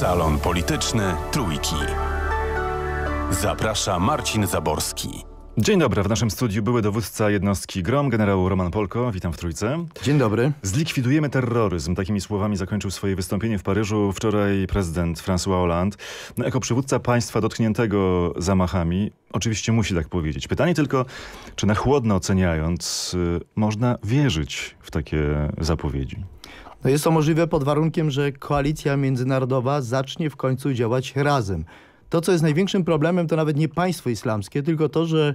Salon Polityczny Trójki. Zaprasza Marcin Zaborski. Dzień dobry, w naszym studiu były dowódca jednostki GROM, generał Roman Polko. Witam w Trójce. Dzień dobry. Zlikwidujemy terroryzm. Takimi słowami zakończył swoje wystąpienie w Paryżu wczoraj prezydent François Hollande. No, jako przywódca państwa dotkniętego zamachami, oczywiście musi tak powiedzieć. Pytanie tylko, czy na chłodno oceniając, y, można wierzyć w takie zapowiedzi? No jest to możliwe pod warunkiem, że koalicja międzynarodowa zacznie w końcu działać razem. To, co jest największym problemem, to nawet nie państwo islamskie, tylko to, że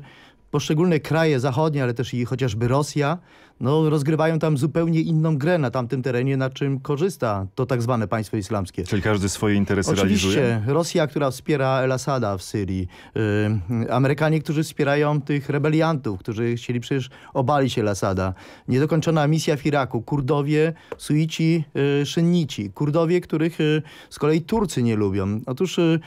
poszczególne kraje zachodnie, ale też i chociażby Rosja, no, rozgrywają tam zupełnie inną grę na tamtym terenie, na czym korzysta to tak zwane państwo islamskie. Czyli każdy swoje interesy Oczywiście. realizuje? Oczywiście. Rosja, która wspiera El Asada w Syrii. Yy, Amerykanie, którzy wspierają tych rebeliantów, którzy chcieli przecież obalić El Asada. Niedokończona misja w Iraku. Kurdowie, Suici, yy, Szynnici. Kurdowie, których yy, z kolei Turcy nie lubią. Otóż... Yy,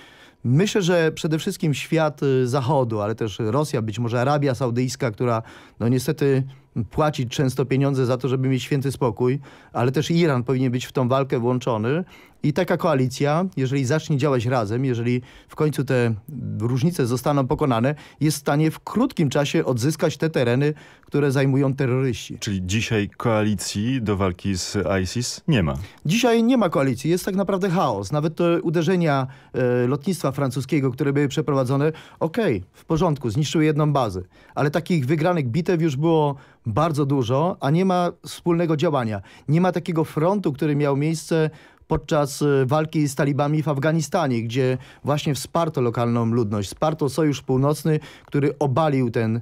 Myślę, że przede wszystkim świat y, Zachodu, ale też Rosja, być może Arabia Saudyjska, która no niestety płaci często pieniądze za to, żeby mieć święty spokój, ale też Iran powinien być w tą walkę włączony, i taka koalicja, jeżeli zacznie działać razem, jeżeli w końcu te różnice zostaną pokonane, jest w stanie w krótkim czasie odzyskać te tereny, które zajmują terroryści. Czyli dzisiaj koalicji do walki z ISIS nie ma? Dzisiaj nie ma koalicji, jest tak naprawdę chaos. Nawet te uderzenia e, lotnictwa francuskiego, które były przeprowadzone, okej, okay, w porządku, zniszczyły jedną bazę, ale takich wygranych bitew już było bardzo dużo, a nie ma wspólnego działania. Nie ma takiego frontu, który miał miejsce podczas y, walki z talibami w Afganistanie, gdzie właśnie wsparto lokalną ludność, wsparto Sojusz Północny, który obalił ten y,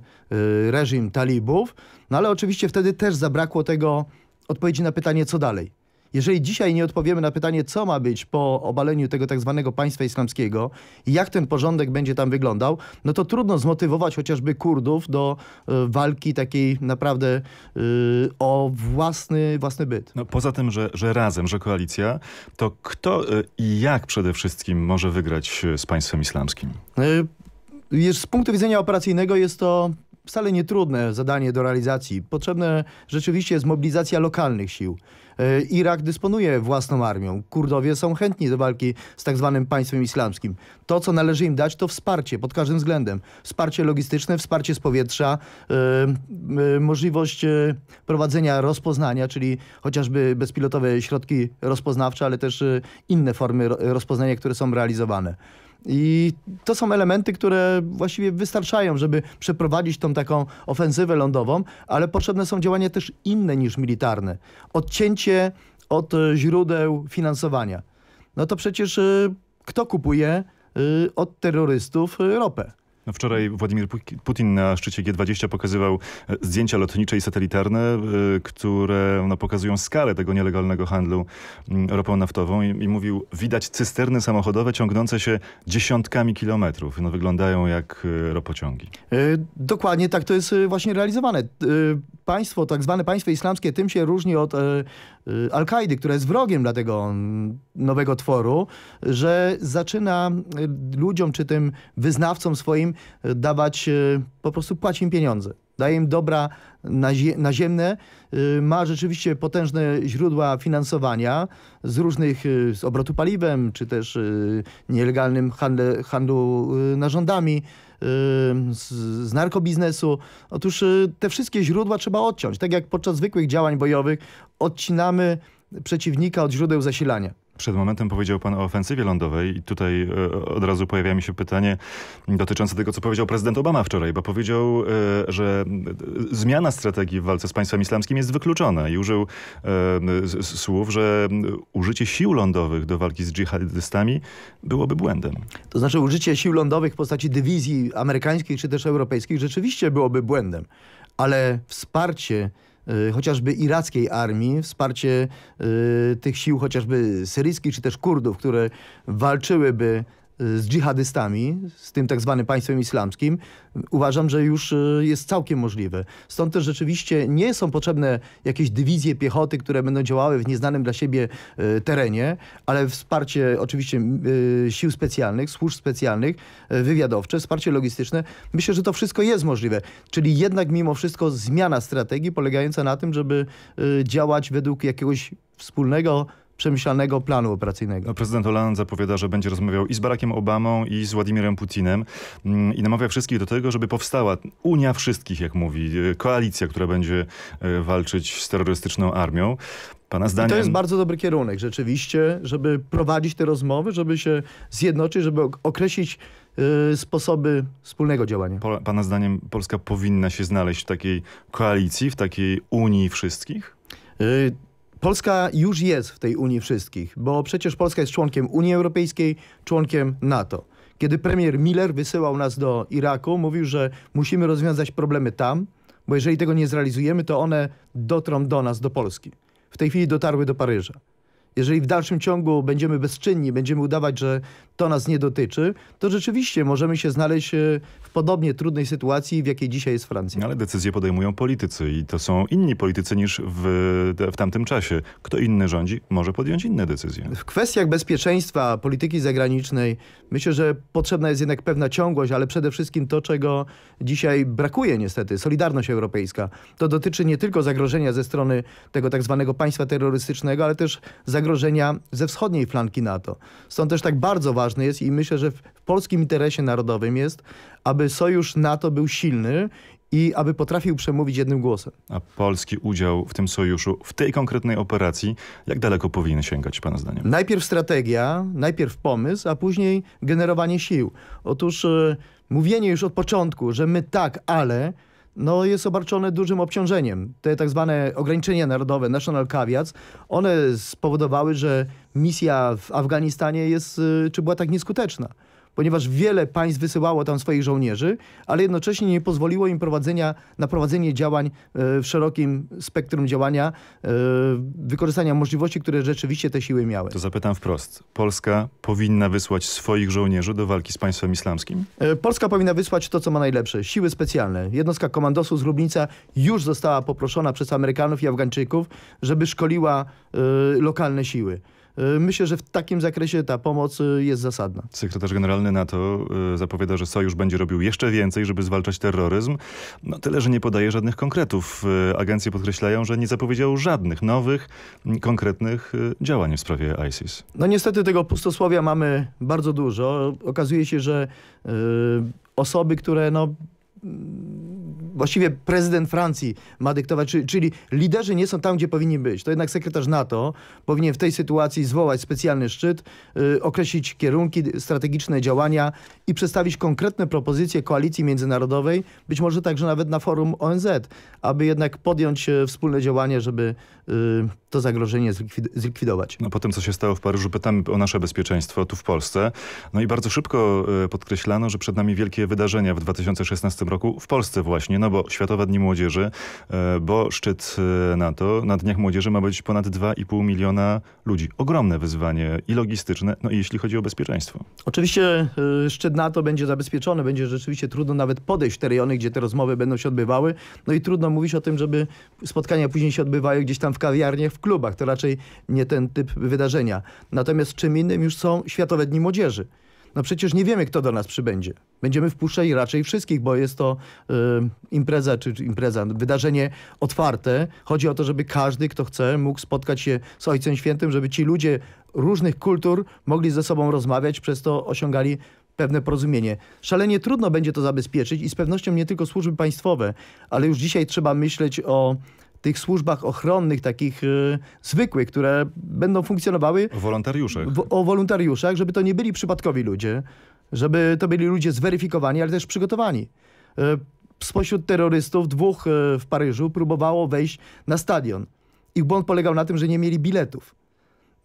reżim talibów. No ale oczywiście wtedy też zabrakło tego odpowiedzi na pytanie, co dalej jeżeli dzisiaj nie odpowiemy na pytanie, co ma być po obaleniu tego tak zwanego państwa islamskiego i jak ten porządek będzie tam wyglądał, no to trudno zmotywować chociażby Kurdów do y, walki takiej naprawdę y, o własny, własny byt. No, poza tym, że, że razem, że koalicja, to kto e, i jak przede wszystkim może wygrać z państwem islamskim? Y z punktu widzenia operacyjnego jest to wcale nie trudne zadanie do realizacji. Potrzebne rzeczywiście jest mobilizacja lokalnych sił. E, Irak dysponuje własną armią. Kurdowie są chętni do walki z tak zwanym państwem islamskim. To, co należy im dać, to wsparcie pod każdym względem. Wsparcie logistyczne, wsparcie z powietrza, e, e, możliwość prowadzenia rozpoznania, czyli chociażby bezpilotowe środki rozpoznawcze, ale też inne formy rozpoznania, które są realizowane. I to są elementy, które właściwie wystarczają, żeby przeprowadzić tą taką ofensywę lądową, ale potrzebne są działania też inne niż militarne. Odcięcie od e, źródeł finansowania. No to przecież e, kto kupuje e, od terrorystów ropę? No wczoraj Władimir Putin na szczycie G20 pokazywał e, zdjęcia lotnicze i satelitarne, e, które no, pokazują skalę tego nielegalnego handlu mm, ropą naftową i, i mówił, widać cysterny samochodowe ciągnące się dziesiątkami kilometrów. No, wyglądają jak e, ropociągi. Dokładnie tak to jest właśnie realizowane. Państwo, tak zwane państwo islamskie tym się różni od Y, Al-Kaidy, która jest wrogiem dla tego nowego tworu, że zaczyna y, ludziom czy tym wyznawcom swoim y, dawać, po prostu płaci im pieniądze. Daje im dobra naziemne, ma rzeczywiście potężne źródła finansowania z różnych, z obrotu paliwem, czy też nielegalnym handlu handlu narządami, z, narkobiznesu. Otóż y, te wszystkie źródła trzeba odciąć. Tak jak podczas zwykłych działań bojowych odcinamy przeciwnika od źródeł zasilania. Przed momentem powiedział pan o ofensywie lądowej i tutaj e, od razu pojawia mi się pytanie dotyczące tego, co powiedział prezydent Obama wczoraj, bo powiedział, e, że e, zmiana strategii w walce z państwem islamskim jest wykluczona i użył słów, że użycie sił lądowych do walki z dżihadystami byłoby błędem. To znaczy użycie sił lądowych w postaci dywizji amerykańskich czy też europejskich rzeczywiście byłoby błędem, ale wsparcie Y, chociażby irackiej armii, wsparcie y, tych sił chociażby syryjskich czy też Kurdów, które walczyłyby z dżihadystami, z tym tak zwanym państwem islamskim, uważam, że już y, jest całkiem możliwe. Stąd też rzeczywiście nie są potrzebne jakieś dywizje piechoty, które będą działały w nieznanym dla siebie y, terenie, ale wsparcie oczywiście y, sił specjalnych, służb specjalnych, wywiadowcze, wsparcie logistyczne. Myślę, że to wszystko jest możliwe. Czyli jednak mimo wszystko zmiana strategii polegająca na tym, żeby działać według jakiegoś wspólnego przemyślanego planu operacyjnego. No, prezydent Hollande zapowiada, że będzie rozmawiał i z Barackiem Obamą i z Władimirem Putinem mm, i namawia wszystkich do tego, żeby powstała Unia Wszystkich, jak mówi, e, koalicja, która będzie e, walczyć z terrorystyczną armią. Pana zdaniem... I to jest bardzo dobry kierunek rzeczywiście, żeby prowadzić te rozmowy, żeby się zjednoczyć, żeby określić e, sposoby wspólnego działania. Pana zdaniem Polska powinna się znaleźć w takiej koalicji, w takiej Unii Wszystkich? Polska już jest w tej Unii wszystkich, bo przecież Polska jest członkiem Unii Europejskiej, członkiem NATO. Kiedy premier Miller wysyłał nas do Iraku, mówił, że musimy rozwiązać problemy tam, bo jeżeli tego nie zrealizujemy, to one dotrą do nas, do Polski. W tej chwili dotarły do Paryża jeżeli w dalszym ciągu będziemy bezczynni, będziemy udawać, że to nas nie dotyczy, to rzeczywiście możemy się znaleźć e, w podobnie trudnej sytuacji, w jakiej dzisiaj jest Francja. Ale decyzje podejmują politycy i to są inni politycy niż w, w tamtym czasie. Kto inny rządzi, może podjąć inne decyzje. W kwestiach bezpieczeństwa, polityki zagranicznej myślę, że potrzebna jest jednak pewna ciągłość, ale przede wszystkim to, czego dzisiaj brakuje niestety, Solidarność Europejska. To dotyczy nie tylko zagrożenia ze strony tego tak zwanego państwa terrorystycznego, ale też zagrożenia zagrożenia ze wschodniej flanki NATO. Stąd też tak bardzo ważne jest i myślę, że w polskim interesie narodowym jest, aby sojusz NATO był silny i aby potrafił przemówić jednym głosem. A polski udział w tym sojuszu, w tej konkretnej operacji, jak daleko powinien sięgać Pana zdaniem? Najpierw strategia, najpierw pomysł, a później generowanie sił. Otóż e, mówienie już od początku, że my tak, ale no, jest obarczone dużym obciążeniem. Te tak zwane ograniczenia narodowe, national caveats, one spowodowały, że misja w Afganistanie jest, y, czy była tak nieskuteczna ponieważ wiele państw wysyłało tam swoich żołnierzy, ale jednocześnie nie pozwoliło im prowadzenia, na prowadzenie działań e, w szerokim spektrum działania, e, wykorzystania możliwości, które rzeczywiście te siły miały. To zapytam wprost. Polska powinna wysłać swoich żołnierzy do walki z państwem islamskim? E, Polska powinna wysłać to, co ma najlepsze. Siły specjalne. Jednostka komandosu z Lubnica już została poproszona przez Amerykanów i Afgańczyków, żeby szkoliła lokalne siły. E, myślę, że w takim zakresie ta pomoc e, jest zasadna. Sekretarz Generalny NATO e, zapowiada, że Sojusz będzie robił jeszcze więcej, żeby zwalczać terroryzm. No tyle, że nie podaje żadnych konkretów. Agencje podkreślają, że nie zapowiedział żadnych nowych, konkretnych działań w sprawie ISIS. No niestety tego pustosłowia mamy bardzo dużo. Okazuje się, że osoby, które no, właściwie prezydent Francji ma dyktować, czyli, czyli liderzy nie są tam, gdzie powinni być. To jednak sekretarz NATO powinien w tej sytuacji zwołać specjalny szczyt, yy, określić kierunki, strategiczne działania i przedstawić konkretne propozycje koalicji międzynarodowej, być może także nawet na forum ONZ, aby jednak podjąć e, wspólne działanie, żeby yy, to zagrożenie zlikwidować. No po tym, co się stało w Paryżu, pytamy o nasze bezpieczeństwo tu w Polsce. No i bardzo szybko e, podkreślano, że przed nami wielkie wydarzenia w 2016 roku w Polsce właśnie. No no bo Światowe Dni Młodzieży, e, bo szczyt e, NATO na Dniach Młodzieży ma być ponad 2,5 miliona ludzi. Ogromne wyzwanie i logistyczne, no i jeśli chodzi o bezpieczeństwo. Oczywiście e, szczyt NATO będzie zabezpieczony, będzie rzeczywiście trudno nawet podejść w te rejony, gdzie te rozmowy będą się odbywały. No i trudno mówić o tym, żeby spotkania później się odbywały gdzieś tam w kawiarniach, w klubach. To raczej nie ten typ wydarzenia. Natomiast czym innym już są Światowe Dni Młodzieży. No przecież nie wiemy, kto do nas przybędzie. Będziemy wpuszczali raczej wszystkich, bo jest to y, impreza czy, czy impreza, wydarzenie otwarte. Chodzi o to, żeby każdy, kto chce, mógł spotkać się z Ojcem Świętym, żeby ci ludzie różnych kultur mogli ze sobą rozmawiać, przez to osiągali pewne porozumienie. Szalenie trudno będzie to zabezpieczyć i z pewnością nie tylko służby państwowe, ale już dzisiaj trzeba myśleć o tych służbach ochronnych, takich y, zwykłych, które będą funkcjonowały... O wolontariuszach. W, o wolontariuszach, żeby to nie byli przypadkowi ludzie, żeby to byli ludzie zweryfikowani, ale też przygotowani. Y, spośród terrorystów dwóch y, w Paryżu próbowało wejść na stadion. Ich błąd polegał na tym, że nie mieli biletów.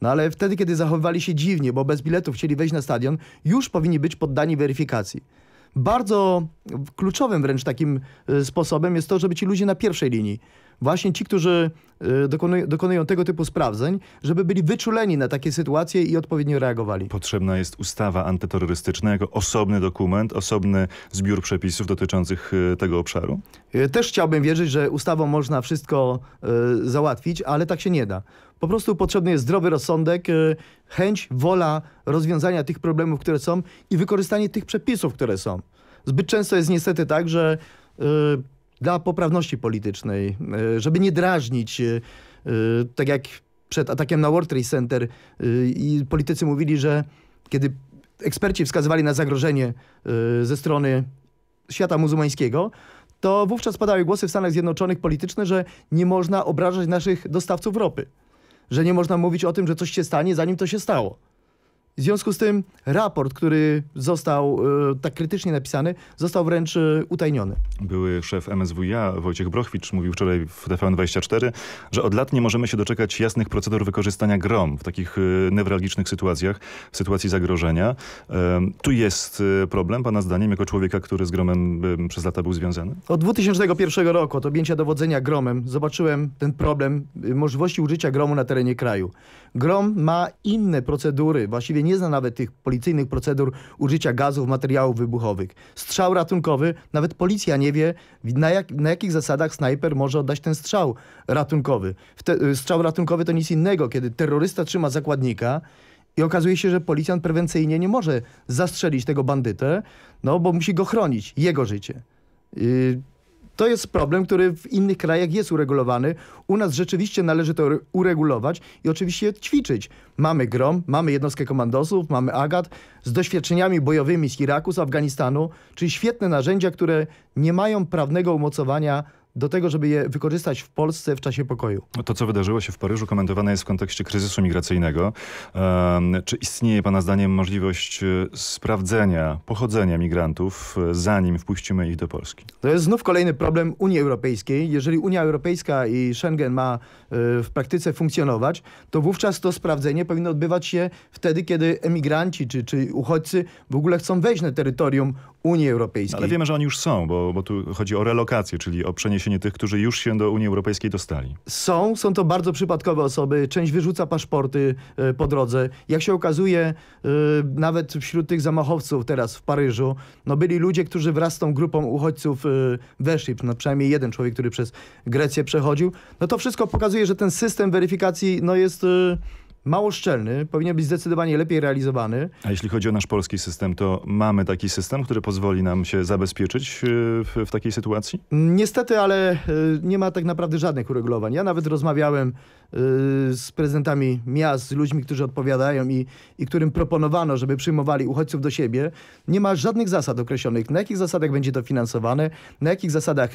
No ale wtedy, kiedy zachowywali się dziwnie, bo bez biletów chcieli wejść na stadion, już powinni być poddani weryfikacji. Bardzo kluczowym wręcz takim y, sposobem jest to, żeby ci ludzie na pierwszej linii właśnie ci, którzy y, dokonują, dokonują tego typu sprawdzeń, żeby byli wyczuleni na takie sytuacje i odpowiednio reagowali. Potrzebna jest ustawa antyterrorystyczna jako osobny dokument, osobny zbiór przepisów dotyczących y, tego obszaru? Y, też chciałbym wierzyć, że ustawą można wszystko załatwić, ale tak się nie da. Po prostu potrzebny jest zdrowy rozsądek, chęć, wola rozwiązania tych problemów, które są i wykorzystanie tych przepisów, które są. Zbyt często jest niestety tak, że dla poprawności politycznej, e, żeby nie drażnić, e, e, tak jak przed atakiem na World Trade Center i politycy mówili, że kiedy eksperci wskazywali na zagrożenie ze strony świata muzułmańskiego, to wówczas padały głosy w Stanach Zjednoczonych polityczne, że nie można obrażać naszych dostawców ropy. Że nie można mówić o tym, że coś się stanie, zanim to się stało. W związku z tym raport, który został e, tak krytycznie napisany, został wręcz e, utajniony. Były szef MSWiA Wojciech Brochwicz mówił wczoraj w TVN24, że od lat nie możemy się doczekać jasnych procedur wykorzystania GROM w takich e, newralgicznych sytuacjach, w sytuacji zagrożenia. Tu jest e, problem, pana zdaniem, jako człowieka, który z GROMem przez lata był związany? Od 2001 roku, od objęcia dowodzenia GROMem, zobaczyłem ten problem możliwości użycia GROMu na terenie kraju. GROM ma inne procedury, właściwie nie zna nawet tych policyjnych procedur użycia gazów, materiałów wybuchowych. Strzał ratunkowy, nawet policja nie wie, na, jak, na jakich zasadach snajper może oddać ten strzał ratunkowy. Te, y, strzał ratunkowy to nic innego, kiedy terrorysta trzyma zakładnika i okazuje się, że policjant prewencyjnie nie może zastrzelić tego bandytę, no bo musi go chronić, jego życie. Yy, to jest problem, który w innych krajach jest uregulowany. U nas rzeczywiście należy to uregulować i oczywiście ćwiczyć. Mamy GROM, mamy jednostkę komandosów, mamy AGAT z doświadczeniami bojowymi z Iraku, z Afganistanu, czyli świetne narzędzia, które nie mają prawnego umocowania do tego, żeby je wykorzystać w Polsce w czasie pokoju. To, co wydarzyło się w Paryżu, komentowane jest w kontekście kryzysu migracyjnego. Czy istnieje Pana zdaniem możliwość e, sprawdzenia pochodzenia migrantów, e, zanim wpuścimy ich do Polski? To jest znów kolejny problem Unii Europejskiej. Jeżeli Unia Europejska i Schengen ma e, w praktyce funkcjonować, to wówczas to sprawdzenie powinno odbywać się wtedy, kiedy emigranci czy, czy uchodźcy w ogóle chcą wejść na terytorium Unii Europejskiej. Ale wiemy, że oni już są, bo, bo tu chodzi o relokację, czyli o przeniesienie odniesienie tych, którzy już się do Unii Europejskiej dostali? Są, są to bardzo przypadkowe osoby. Część wyrzuca paszporty e, po drodze. Jak się okazuje, e, nawet wśród tych zamachowców teraz w Paryżu, no byli ludzie, którzy wraz z tą grupą uchodźców e, weszli, no przynajmniej jeden człowiek, który przez Grecję przechodził. No to wszystko pokazuje, że ten system weryfikacji no jest mało szczelny, powinien być zdecydowanie lepiej realizowany. A jeśli chodzi o nasz polski system, to mamy taki system, który pozwoli nam się zabezpieczyć e, w, w takiej sytuacji? Niestety, ale e, nie ma tak naprawdę żadnych uregulowań. Ja nawet rozmawiałem e, z prezydentami miast, z ludźmi, którzy odpowiadają i, i którym proponowano, żeby przyjmowali uchodźców do siebie. Nie ma żadnych zasad określonych, na jakich zasadach będzie to finansowane, na jakich zasadach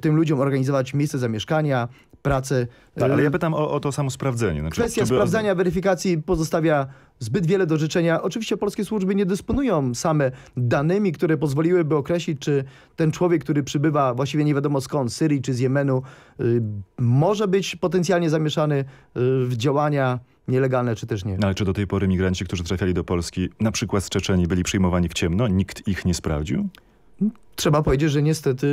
tym ludziom organizować miejsce zamieszkania, pracy. Tak, ale ja y, pytam o, o to samo sprawdzenie. Znaczy, Kwestia sprawdzania, weryfikacji pozostawia zbyt wiele do życzenia. Oczywiście polskie służby nie dysponują same danymi, które pozwoliłyby określić, czy ten człowiek, który przybywa właściwie nie wiadomo skąd, z Syrii czy z Jemenu, y, może być potencjalnie zamieszany y, w działania nielegalne, czy też nie. Ale czy do tej pory migranci, którzy trafiali do Polski, na przykład z Czeczeni, byli przyjmowani w ciemno? Nikt ich nie sprawdził? Trzeba powiedzieć, że niestety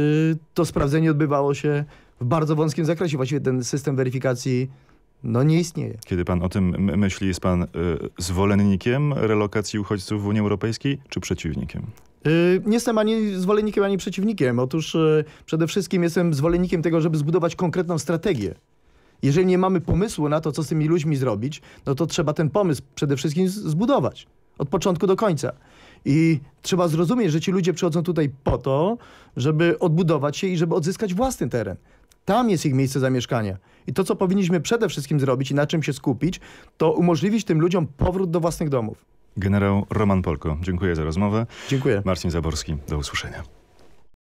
to sprawdzenie odbywało się w bardzo wąskim zakresie. Właściwie ten system weryfikacji no nie istnieje. Kiedy pan o tym myśli, jest pan y, zwolennikiem relokacji uchodźców w Unii Europejskiej czy przeciwnikiem? Y, nie jestem ani zwolennikiem, ani przeciwnikiem. Otóż y, przede wszystkim jestem zwolennikiem tego, żeby zbudować konkretną strategię. Jeżeli nie mamy pomysłu na to, co z tymi ludźmi zrobić, no to trzeba ten pomysł przede wszystkim zbudować. Od początku do końca. I trzeba zrozumieć, że ci ludzie przychodzą tutaj po to, żeby odbudować się i żeby odzyskać własny teren. Tam jest ich miejsce zamieszkania. I to, co powinniśmy przede wszystkim zrobić i na czym się skupić, to umożliwić tym ludziom powrót do własnych domów. Generał Roman Polko, dziękuję za rozmowę. Dziękuję. Marcin Zaborski, do usłyszenia.